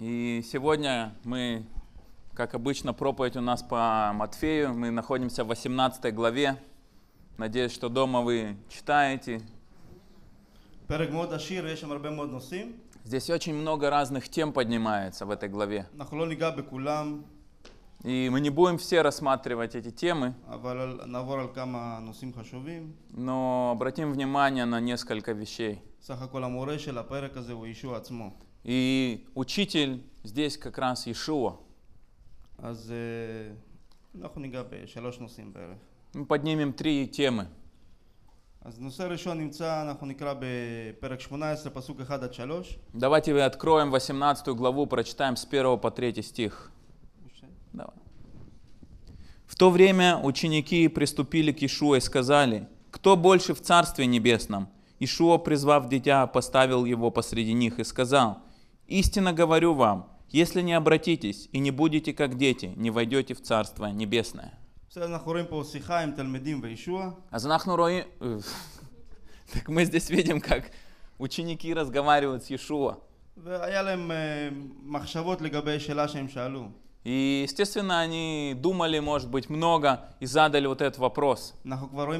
И сегодня мы, как обычно, проповедь у нас по Матфею. Мы находимся в 18 главе. Надеюсь, что дома вы читаете. Здесь очень много разных тем поднимается в этой главе. И мы не будем все рассматривать эти темы, а но обратим внимание на несколько вещей. И учитель здесь как раз Ишуа. Мы поднимем три темы. Давайте мы откроем 18 главу, прочитаем с 1 по 3 стих. В то время ученики приступили к Ишуа и сказали, «Кто больше в Царстве Небесном?» Ишуа, призвав дитя, поставил его посреди них и сказал – Истинно говорю вам, если не обратитесь и не будете как дети, не войдете в Царство Небесное. А э, так мы здесь видим, как ученики разговаривают с Иешуа. А и, естественно, они думали, может быть, много и задали вот этот вопрос. Э, Потому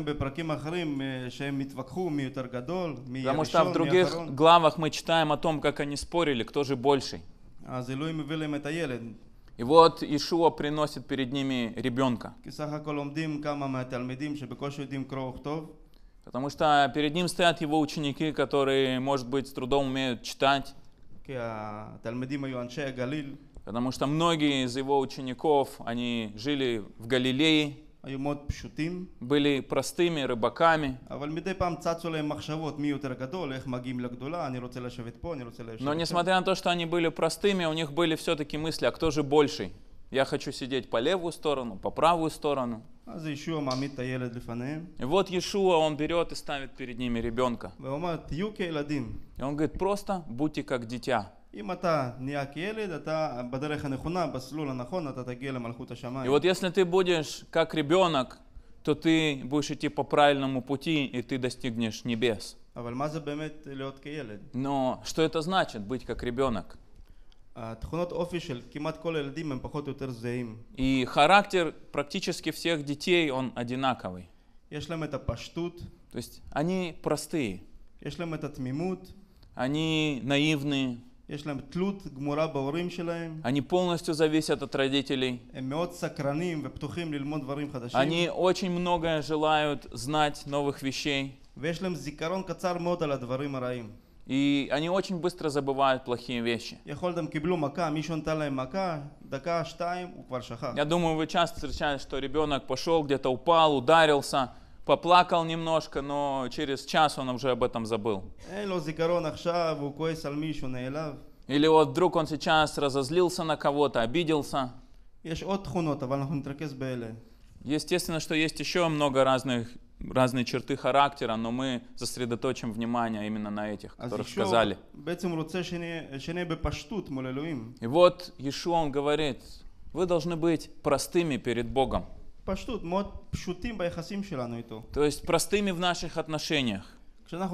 что в других главах мы читаем о том, как они спорили, кто же больший. А и вот Ишуа приносит перед ними ребенка. Потому что перед ним стоят его ученики, которые, может быть, с трудом умеют читать. А, Потому что многие из его учеников, они жили в Галилее, были простыми рыбаками. Но несмотря на то, что они были простыми, у них были все-таки мысли, а кто же больший? Я хочу сидеть по левую сторону, по правую сторону. И вот Иешуа, он берет и ставит перед ними ребенка. И он говорит, просто будьте как дитя. אם אתה נהיה כילד, אתה בדרך הנכונה, בסלול הנכון, אתה תגיע למלכות השמיים. И вот если ты будешь как ребенок, то ты будешь идти по правильному пути, и ты достигнешь небес. אבל מה זה באמת להיות כילד? Но что это значит быть как ребенок? תכונות אופי של כמעט כל הילדים הם פחות או יותר זהים. И характер практически всех детей, он одинаковый. יש להם את הפשטות. То есть они простые. יש להם את התמימות. Они наивные. Они полностью зависят от родителей. Они очень многое желают знать новых вещей. И они очень быстро забывают плохие вещи. Я думаю, вы часто встречаете, что ребенок пошел где-то, упал, ударился поплакал немножко, но через час он уже об этом забыл. Э, Или вот вдруг он сейчас разозлился на кого-то, обиделся. А Естественно, что есть еще много разных разные черты характера, но мы сосредоточим внимание именно на этих, а которых сказали. И вот Ишуа, он говорит, вы должны быть простыми перед Богом. То есть простыми в наших отношениях. Когда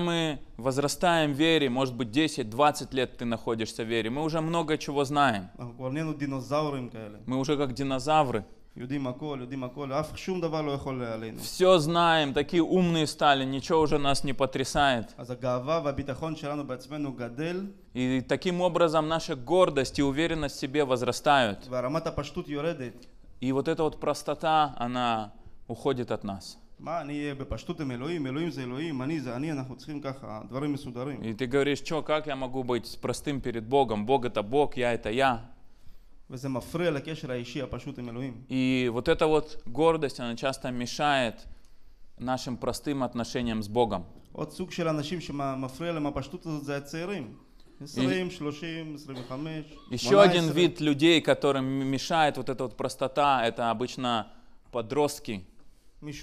мы возрастаем в вере, может быть 10-20 лет ты находишься в вере, мы уже много чего знаем. Мы уже как динозавры. Все знаем, такие умные стали, ничего уже нас не потрясает. И таким образом наша гордость и уверенность в себе возрастают. И вот эта вот простота, она уходит от нас. И ты говоришь, что, как я могу быть простым перед Богом? Бог это Бог, я это я. И вот эта вот гордость, она часто мешает нашим простым отношениям с Богом. Еще один вид людей, которым мешает вот эта вот простота, это обычно подростки. Потому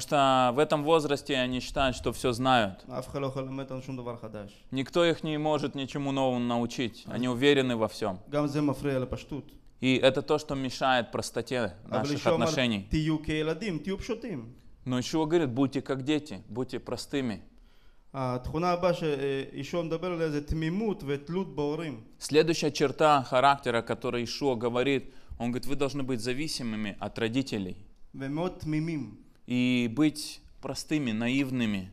что в этом возрасте они считают, что все знают. Никто их не может ничему новому научить. А они уверены во всем. И это то, что мешает простоте а наших отношений. Но еще говорит, будьте как дети, будьте простыми. А э, Следующая черта характера, которой Ишо говорит – он говорит, вы должны быть зависимыми от родителей. И быть простыми, наивными.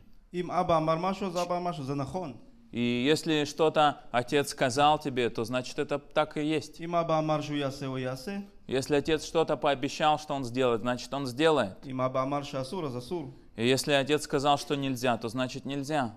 И если что-то отец сказал тебе, то значит это так и есть. Если отец что-то пообещал, что он сделает, значит он сделает. А и если отец сказал, что нельзя, то значит нельзя.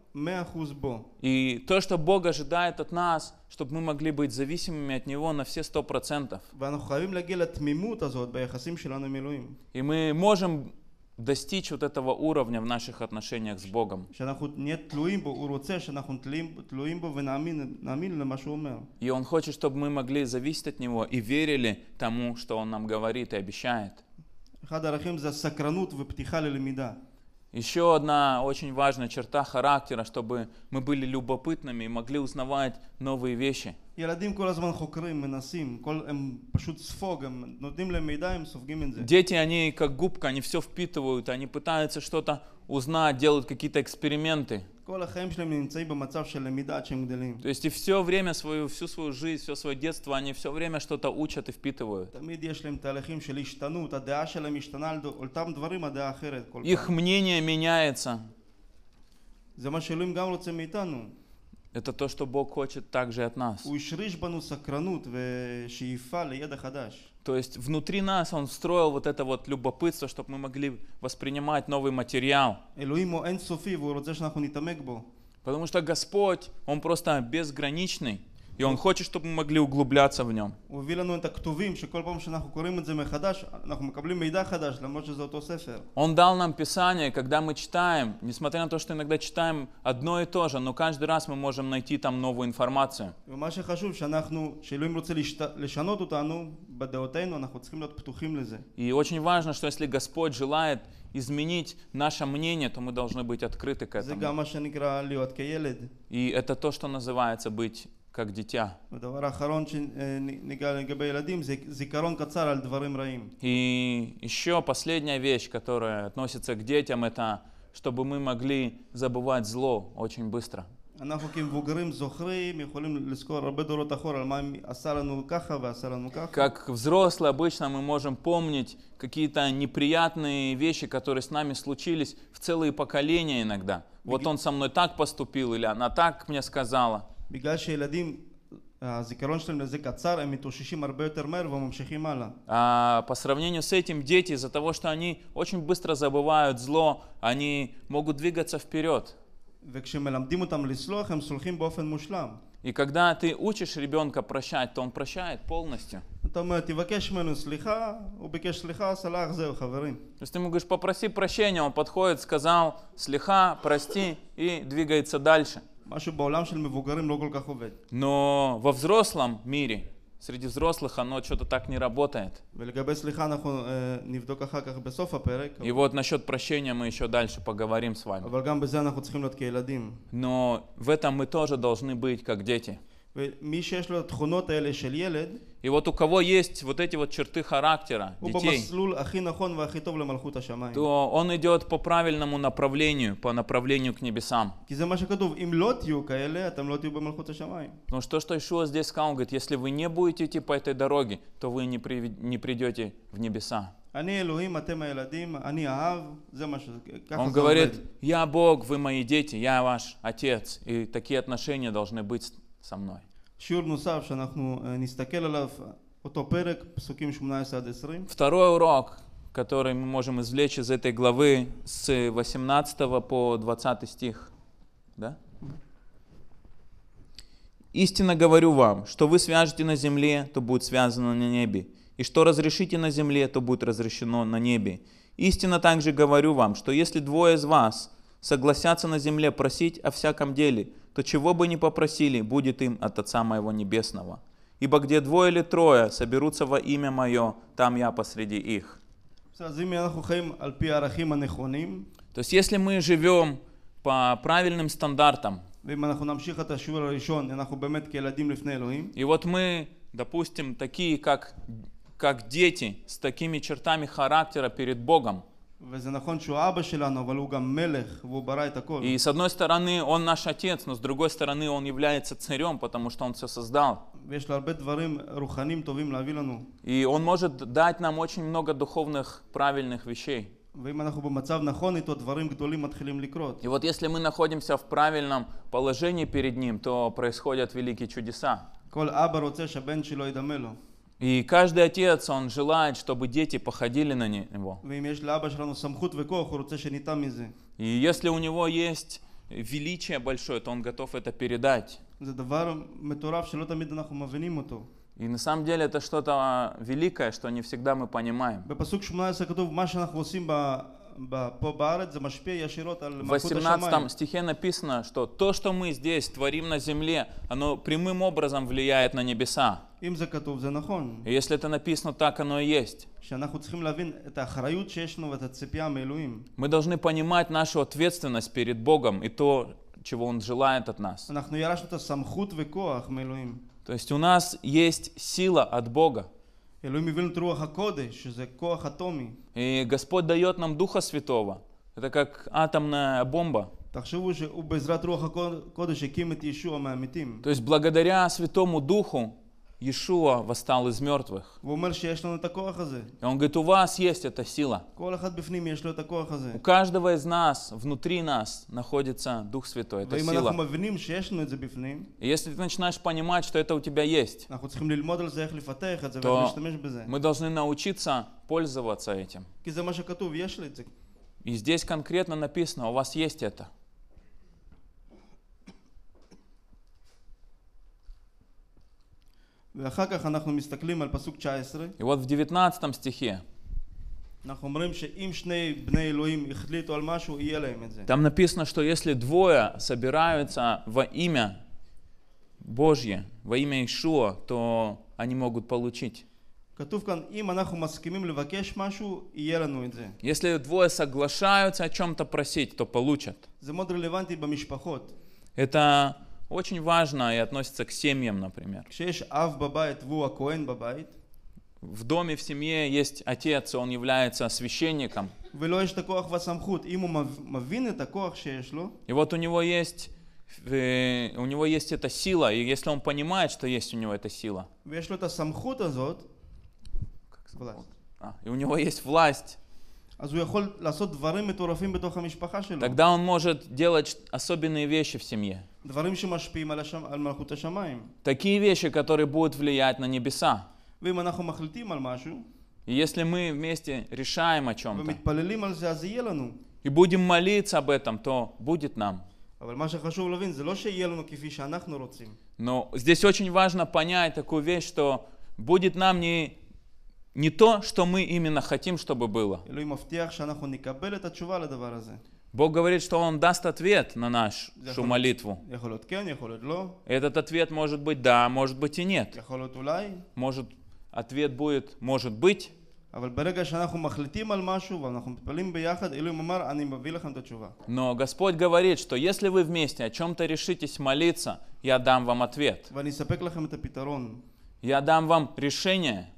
И то, что Бог ожидает от нас, чтобы мы могли быть зависимыми от Него на все сто процентов. И мы можем достичь вот этого уровня в наших отношениях с Богом. И Он хочет, чтобы мы могли зависеть от Него и верили тому, что Он нам говорит и обещает. Еще одна очень важная черта характера, чтобы мы были любопытными и могли узнавать новые вещи. Дети, они как губка, они все впитывают, они пытаются что-то узнать, делают какие-то эксперименты. То есть и все время свою, всю свою жизнь, все свое детство, они все время что-то учат и впитывают. А а Их мнение меняется. Это то, что Бог хочет также от нас. То есть внутри нас он строил вот это вот любопытство, чтобы мы могли воспринимать новый материал. Потому что Господь, Он просто безграничный. И Он хочет, чтобы мы могли углубляться в Нем. Он дал нам Писание, когда мы читаем, несмотря на то, что иногда читаем одно и то же, но каждый раз мы можем найти там новую информацию. И очень важно, что если Господь желает изменить наше мнение, то мы должны быть открыты к этому. И это то, что называется быть как дитя. И еще последняя вещь, которая относится к детям, это чтобы мы могли забывать зло очень быстро. Ну ну как взрослые обычно мы можем помнить какие-то неприятные вещи, которые с нами случились в целые поколения иногда. Вот он со мной так поступил, или она так мне сказала. בגלל שילדים, הזיכרון שלהם לזה קצר, הם מתאוששים הרבה יותר מהר וממשיכים הלאה. А, по сравнению с этим, дети из-за того, что они очень быстро забывают зло, они могут двигаться вперед. וכשמלמדים אותם לסלוח, הם סולחים באופן מושלם. И когда ты учишь ребенка прощать, то он прощает полностью. То есть ты ему говоришь, попроси прощения, он подходит, сказал, слеха, прости, и двигается дальше. Но во взрослом мире, среди взрослых, оно что-то так не работает. И вот насчет прощения мы еще дальше поговорим с вами. Но в этом мы тоже должны быть как дети. И вот у кого есть вот эти вот черты характера детей, то он идет по правильному направлению, по направлению к небесам. Потому что то, что Ишуа здесь сказал, говорит, если вы не будете идти по этой дороге, то вы не, при, не придете в небеса. А он говорит, я Бог, вы мои дети, я ваш отец. И такие отношения должны быть со мной. Э, Второй урок, который мы можем извлечь из этой главы с 18 по 20 стих. Да? «Истинно говорю вам, что вы свяжете на земле, то будет связано на небе, и что разрешите на земле, то будет разрешено на небе. Истинно также говорю вам, что если двое из вас согласятся на земле просить о всяком деле – то чего бы ни попросили, будет им от Отца моего Небесного. Ибо где двое или трое соберутся во имя Мое, там я посреди их. А то есть если мы живем по правильным стандартам, и вот мы, допустим, такие, как, как дети, с такими чертами характера перед Богом, и с одной стороны, он наш отец, но с другой стороны, он является царем, потому что он все создал. И он может дать нам очень много духовных правильных вещей. И вот если мы находимся в правильном положении перед Ним, то происходят великие чудеса. И каждый отец, он желает, чтобы дети походили на него. И если у него есть величие большое, то он готов это передать. И на самом деле это что-то а, великое, что не всегда мы понимаем. В 18 стихе написано, что то, что мы здесь творим на земле, оно прямым образом влияет на небеса. И если это написано, так оно и есть. Мы должны понимать нашу ответственность перед Богом и то, чего Он желает от нас. Ну то есть у нас есть сила от Бога. И Господь дает нам Духа Святого. Это как атомная бомба. То есть благодаря Святому Духу Иешуа восстал из мертвых. И он говорит, у вас есть эта сила. У каждого из нас, внутри нас, находится Дух Святой, эта сила. И если ты начинаешь понимать, что это у тебя есть, то мы должны научиться пользоваться этим. И здесь конкретно написано, у вас есть это. ואחר כך אנחנו מסתכלים על פסוק 19. И вот в 19 стихе אנחנו אומרים שאם שני בני אלוהים החליטו על משהו, יהיה להם את זה. Там написано, что если двое собираются во имя Божье, во имя Ишуа, то они могут получить. כתוב כאן, אם אנחנו מסכימים לבקש משהו, יהיה לנו את זה. Если двое соглашаются о чем-то просить, то получат. זה מאוד רלוונטי במשפחות. Это очень важно и относится к семьям, например. В доме, в семье есть отец, он является священником. И вот у него есть э, у него есть эта сила, и если он понимает, что есть у него эта сила, а, и у него есть власть, Тогда он может делать особенные вещи в семье. Такие вещи, которые будут влиять на небеса. если мы вместе решаем о чем-то и будем молиться об этом, то будет нам. Но здесь очень важно понять такую вещь, что будет нам не не то, что мы именно хотим, чтобы было. Бог говорит, что Он даст ответ на нашу молитву. Этот ответ может быть да, может быть и нет. Может, ответ будет «может быть», а Но Господь говорит, что если вы вместе о чем-то решитесь молиться, я дам вам ответ. Я дам вам решение.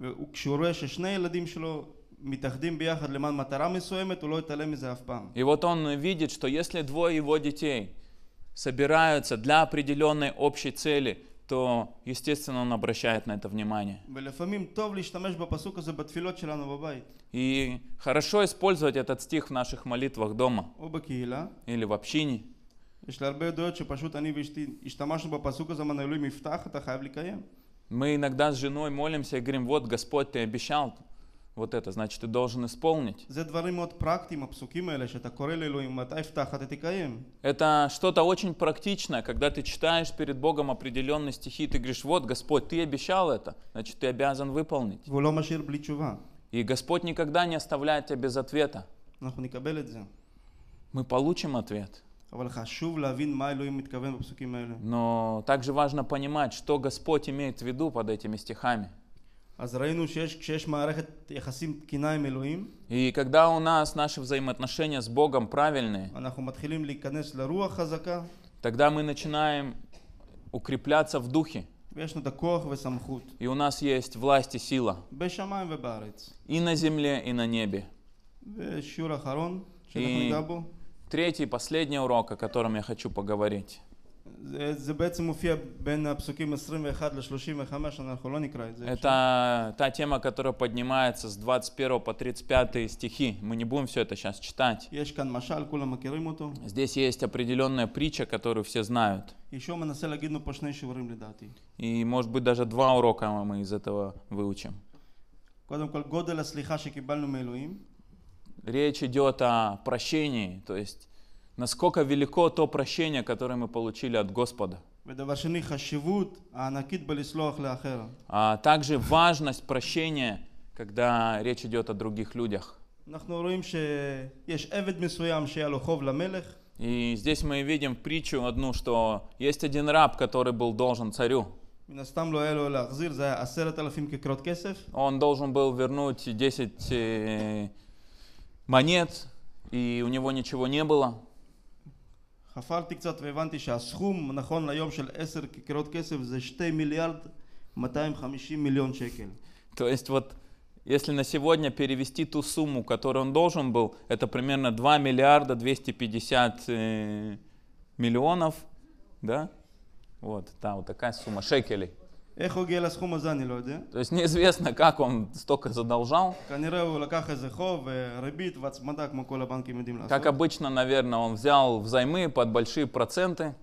וכשהוא רואה ששני ילדים שלו מתאחדים ביחד למען מטרה מסוימת, הוא לא יתעלם מזה אף פעם. И вот он видит, что если двое его детей собираются для определенной общей цели, то, естественно, он обращает на это внимание. И хорошо использовать этот стих в наших молитвах дома или в общине. יש мы иногда с женой молимся и говорим, вот Господь, ты обещал вот это, значит, ты должен исполнить. Это что-то очень практичное, когда ты читаешь перед Богом определенные стихи, ты говоришь, вот, Господь, ты обещал это, значит, ты обязан выполнить. И Господь никогда не оставляет тебя без ответа. Мы получим ответ. Но также важно понимать, что Господь имеет в виду под этими стихами. И когда у нас наши взаимоотношения с Богом правильные, тогда мы начинаем укрепляться в духе. И у нас есть власть и сила. И на земле, и на небе. И Третий, последний урок, о котором я хочу поговорить. Э, это та тема, которая поднимается с 21 по 35 стихи. Мы не будем все это сейчас читать. Здесь есть определенная притча, которую все знают. И может быть даже два урока мы из этого выучим речь идет о прощении, то есть насколько велико то прощение, которое мы получили от Господа. А, а также важность прощения, когда речь идет о других людях. И здесь мы видим притчу одну, что есть один раб, который был должен царю. Он должен был вернуть 10 монет, и у него ничего не было. חפרתי קצת והבנתי שהסכום נכון ליום של עשר כיכרות כסף זה שתי מיליארד 250 מיליון שקל. То есть вот если на сегодня перевести ту сумму, которую он должен был, это примерно 2 миллиарда 250 э, миллионов, да? Вот, там вот такая сумма шекелей. То есть неизвестно, как он столько задолжал. Как обычно, наверное, он взял взаймы под большие проценты.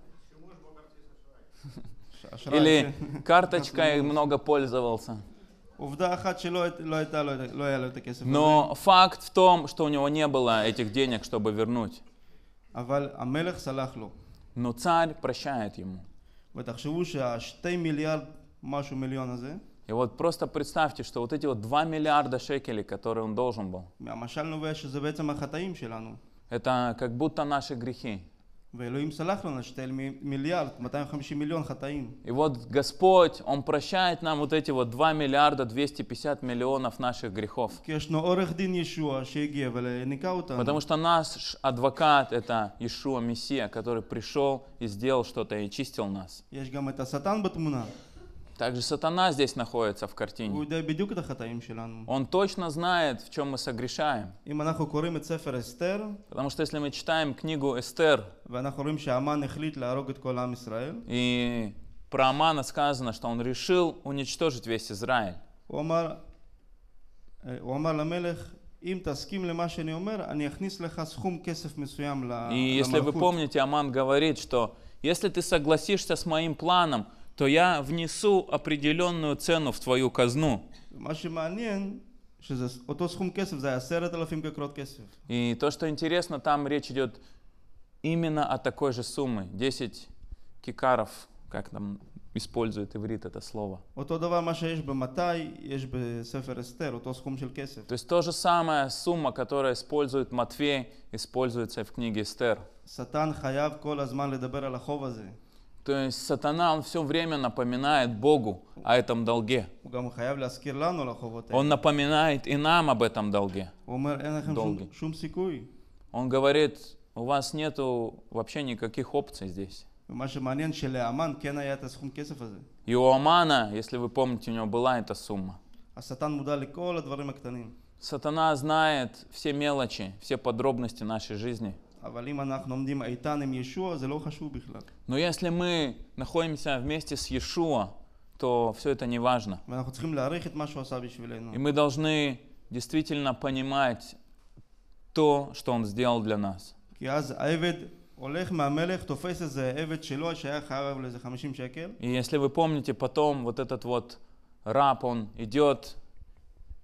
Или карточкой много пользовался. Но факт в том, что у него не было этих денег, чтобы вернуть. Но царь прощает ему. ותחשבו שהשתי מיליארד משהו מיליון הזה. И вот просто представьте, что вот эти вот 2 миллиарда шекелей, которые он должен был, это как будто наши грехи. И вот Господь, Он прощает нам вот эти вот 2 миллиарда 250 миллионов наших грехов. Потому что наш адвокат это Иешуа Мессия, который пришел и сделал что-то и чистил нас. Также сатана здесь находится в картине. Он точно знает, в чем мы согрешаем. Потому что если мы читаем книгу Эстер, и про Амана сказано, что он решил уничтожить весь Израиль. Э, а и если вы помните, Аман говорит, что если ты согласишься с моим планом, то я внесу определенную цену в твою казну. И то, что интересно, там речь идет именно о такой же сумме, 10 кикаров, как там использует иврит это слово. То есть то же самое сумма, которая использует Матфей, используется в книге Эстер. Сатан хаяв кол азман ледабер то есть сатана, он все время напоминает Богу о этом долге. Он напоминает и нам об этом долге. долге. Он говорит, у вас нету вообще никаких опций здесь. И у Амана, если вы помните, у него была эта сумма. А сатана знает все мелочи, все подробности нашей жизни. Но если мы находимся вместе с Иешуа, то все это не важно. И мы должны действительно понимать то, что Он сделал для нас. И если вы помните, потом вот этот вот раб, он идет,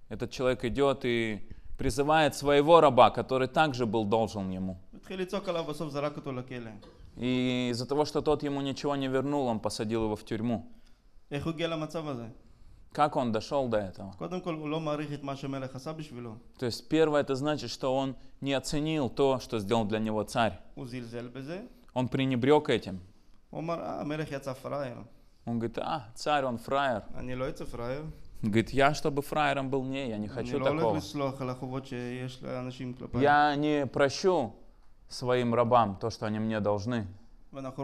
этот человек идет и призывает своего раба, который также был должен ему. התחיל לצעוק עליו, בסוף זרק אותו לכלא. И из-за того, что тот ему ничего не вернул, он посадил его в тюрьму. Как он дошел до этого? То есть первое это значит, что он не оценил то, что сделал для него царь. Он пренебрег этим. А, он говорит, а, царь, он фраер. Говорит, я, чтобы фраером был, не, я не хочу такого. Я не прощу своим рабам то, что они мне должны. И то, что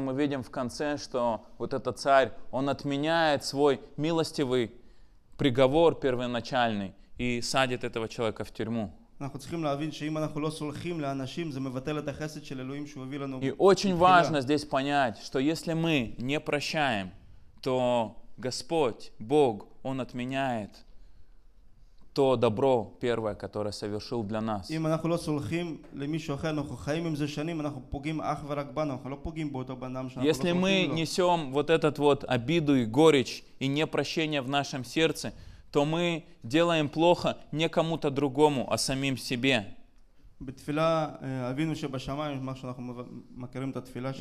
мы видим в конце, что вот этот царь, он отменяет свой милостивый приговор первоначальный и садит этого человека в тюрьму. И очень важно здесь понять, что если мы не прощаем, то Господь, Бог, Он отменяет то добро первое, которое совершил для нас. Если мы несем вот этот вот обиду и горечь и непрощение в нашем сердце, то мы делаем плохо не кому-то другому, а самим себе. Э,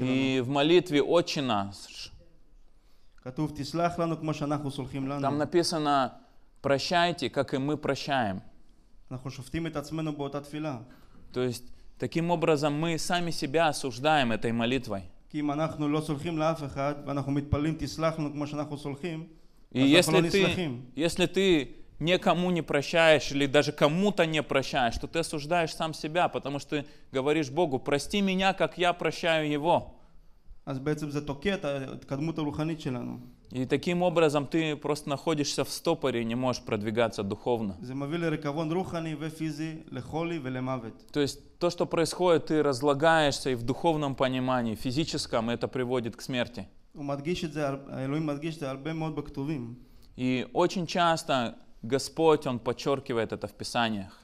и в молитве «Отче наш» там написано Прощайте, как и мы прощаем. То есть, таким образом, мы сами себя осуждаем этой молитвой. И если ты, если ты никому не прощаешь или даже кому-то не прощаешь, то ты осуждаешь сам себя, потому что ты говоришь Богу, прости меня, как я прощаю его. И таким образом ты просто находишься в стопоре и не можешь продвигаться духовно. То есть то, что происходит, ты разлагаешься и в духовном понимании, физическом, это приводит к смерти. И очень часто Господь, Он подчеркивает это в Писаниях.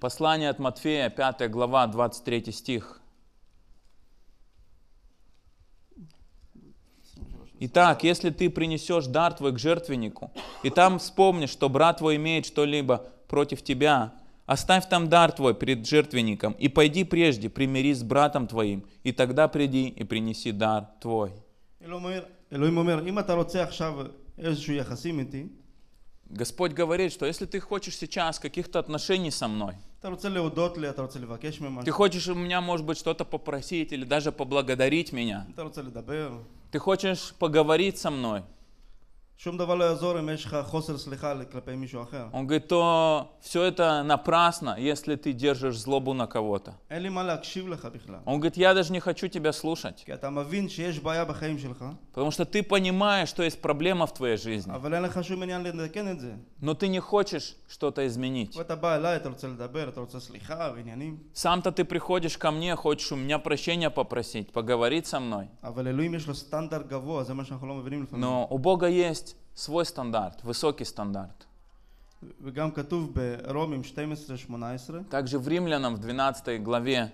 Послание от Матфея, 5 глава, 23 стих. Итак, если ты принесешь дар твой к жертвеннику, и там вспомнишь, что брат твой имеет что-либо против тебя, оставь там дар твой перед жертвенником, и пойди прежде, примирись с братом твоим, и тогда приди и принеси дар твой. Господь говорит, что если ты хочешь сейчас каких-то отношений со мной, ты а хочешь у меня, может быть, что-то попросить или даже поблагодарить меня, ты хочешь поговорить со мной? Он говорит, то все это напрасно, если ты держишь злобу на кого-то. Он говорит, я даже не хочу тебя слушать. «А Потому что ты понимаешь, что есть проблема в твоей жизни. А Но ты не хочешь что-то изменить. Сам-то ты приходишь ко мне, хочешь у меня прощения попросить, поговорить со мной. А Но у Бога есть свой стандарт, высокий стандарт. Также в Римлянам в 12 главе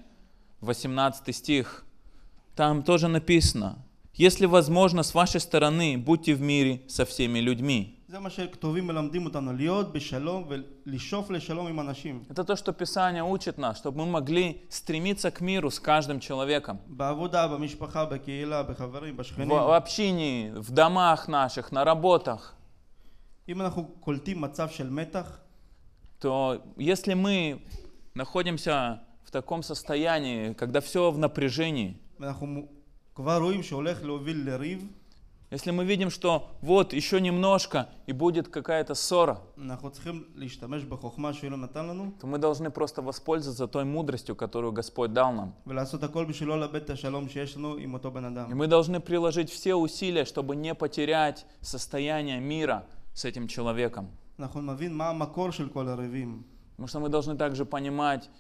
18 стих, там тоже написано, «Если возможно, с вашей стороны будьте в мире со всеми людьми». Это то, что Писание учит нас, чтобы мы могли стремиться к миру с каждым человеком. В общине, в домах наших, на работах. То если мы находимся в таком состоянии, когда все в напряжении, если мы видим, что вот еще немножко и будет какая-то ссора, то мы должны просто воспользоваться той мудростью, которую Господь дал нам. И мы должны приложить все усилия, чтобы не потерять состояние мира с этим человеком. Потому что мы должны также понимать,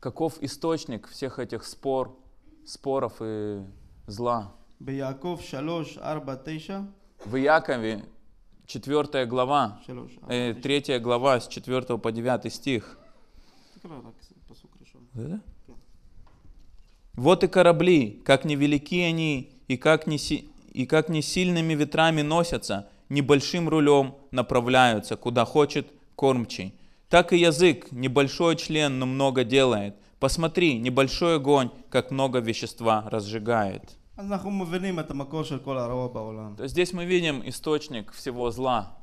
каков источник всех этих спор, споров и зла. ביעקב 3, 9. В Якове 4 глава, 3 э, глава с 4 по 9 стих. Вот и корабли, как невелики они, и как не, си, и как не сильными ветрами носятся, небольшим рулем направляются, куда хочет кормчий. Так и язык, небольшой член, но много делает. Посмотри, небольшой огонь, как много вещества разжигает. То здесь мы видим источник всего зла.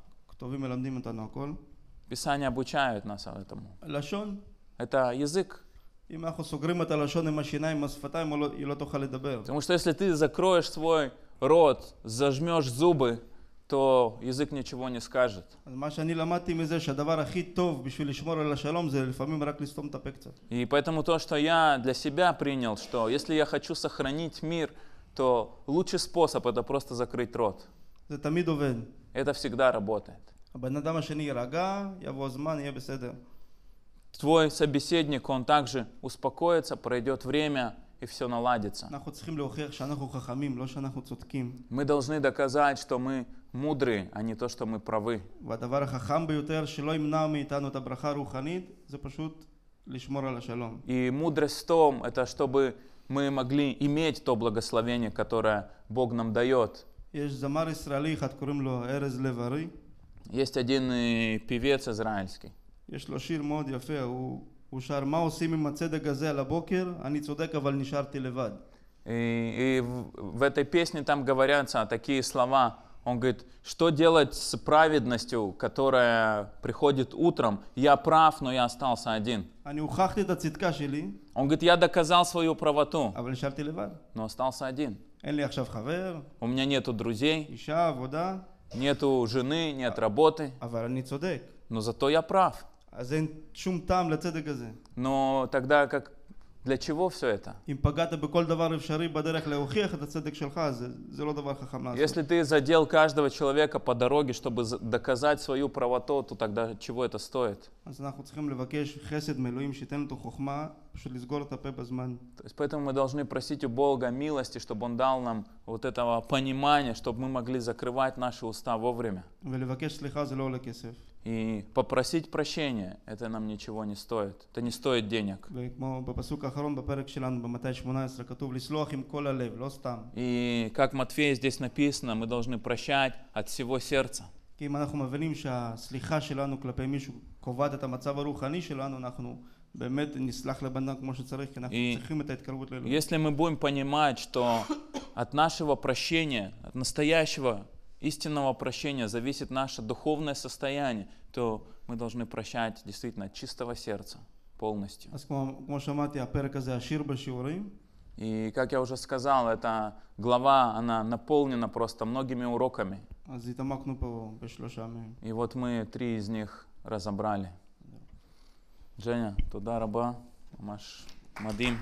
Писание обучает нас этому. Это язык. Потому что если ты закроешь свой рот, зажмешь зубы, то язык ничего не скажет. И поэтому то, что я для себя принял, что если я хочу сохранить мир, то лучший способ это просто закрыть рот. Это всегда работает. Твой собеседник, он также успокоится, пройдет время, и все наладится. Мы должны доказать, что мы мудрые, а не то, что мы правы. И мудрость в том, это чтобы мы могли иметь то благословение, которое Бог нам дает. Есть один певец израильский. И, и в, в этой песне там говорятся такие слова он говорит, что делать с праведностью, которая приходит утром? Я прав, но я остался один. Он говорит, я доказал свою правоту, а но остался один. У меня нету друзей, нету жены, нет работы, а но зато я прав. А но тогда как для чего все это? Если ты задел каждого человека по дороге, чтобы доказать свою правоту, то тогда чего это стоит? То есть поэтому мы должны просить у Бога милости, чтобы Он дал нам вот этого понимания, чтобы мы могли закрывать наши уста вовремя. И попросить прощения, это нам ничего не стоит. Это не стоит денег. И как в Матфея здесь написано, мы должны прощать от всего сердца. כי если мы будем понимать, что от нашего прощения, от настоящего истинного прощения зависит наше духовное состояние, то мы должны прощать действительно от чистого сердца полностью. И, как я уже сказал, эта глава, она наполнена просто многими уроками. И вот мы три из них разобрали. Женя, туда раба, Маш, Мадим.